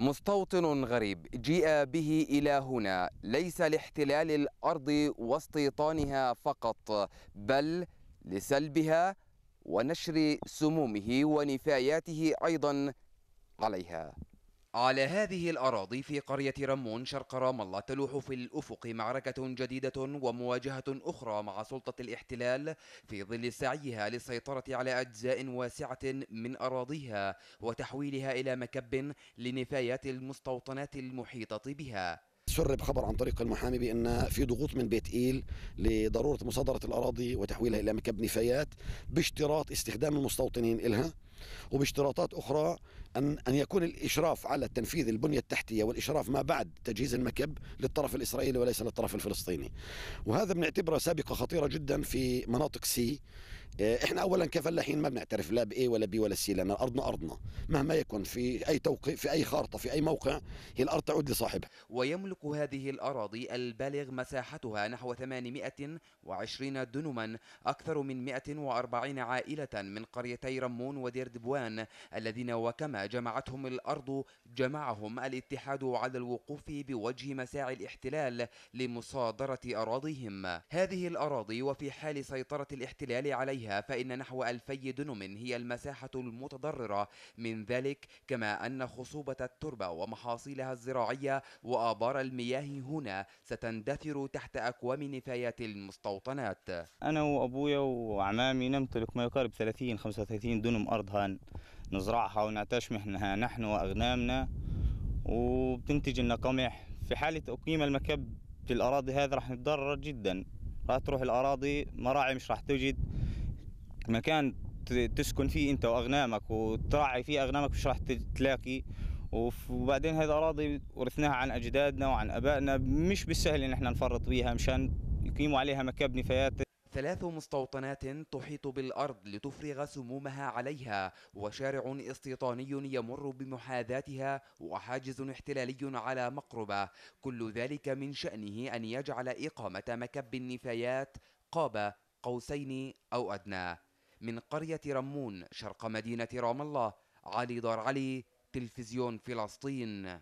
مستوطن غريب جيء به إلى هنا ليس لاحتلال الأرض واستيطانها فقط بل لسلبها ونشر سمومه ونفاياته أيضا عليها على هذه الأراضي في قرية رمون شرق رام الله تلوح في الأفق معركة جديدة ومواجهة أخرى مع سلطة الاحتلال في ظل سعيها للسيطرة على أجزاء واسعة من أراضيها وتحويلها إلى مكب لنفايات المستوطنات المحيطة بها سرب خبر عن طريق المحامي بان في ضغوط من بيت ايل لضروره مصادره الاراضي وتحويلها الى مكب نفايات باشتراط استخدام المستوطنين الها وباشتراطات أخرى أن أن يكون الإشراف على تنفيذ البنية التحتية والإشراف ما بعد تجهيز المكب للطرف الإسرائيلي وليس للطرف الفلسطيني وهذا بنعتبره سابقة خطيرة جدا في مناطق سي إيه، احنا اولا كفلاحين ما بنعترف لا باي ولا بي ولا سي لان ارضنا ارضنا مهما يكن في اي توقيت في اي خارطه في اي موقع هي الارض تعود لصاحبها ويملك هذه الاراضي البالغ مساحتها نحو 820 دنما اكثر من 140 عائله من قريتي رمون ودير دبوان الذين وكما جمعتهم الارض جمعهم الاتحاد على الوقوف بوجه مساعي الاحتلال لمصادره اراضيهم هذه الاراضي وفي حال سيطره الاحتلال عليها بها فإن نحو 2000 دنم هي المساحة المتضررة من ذلك كما أن خصوبة التربة ومحاصيلها الزراعية وآبار المياه هنا ستندثر تحت أكوام نفايات المستوطنات أنا وأبويا وأعمامي نمتلك ما يقارب 30 35 دنم أرض هان نزرعها ونعتش منها نحن وأغنامنا وبتنتج لنا قمح في حالة أقيم المكب في الأراضي هذا راح نتضرر جدا راح تروح الأراضي مراعي مش راح توجد مكان تسكن فيه انت واغنامك وتراعي فيه اغنامك مش راح تلاقي وبعدين هذه الاراضي ورثناها عن اجدادنا وعن ابائنا مش بالسهل ان احنا نفرط بيها مشان يقيموا عليها مكب نفايات ثلاث مستوطنات تحيط بالأرض لتفرغ سمومها عليها وشارع استيطاني يمر بمحاذاتها وحاجز احتلالي على مقربة كل ذلك من شأنه أن يجعل إقامة مكب النفايات قاب قوسين أو أدنى من قرية رمون شرق مدينة رام الله علي دار علي تلفزيون فلسطين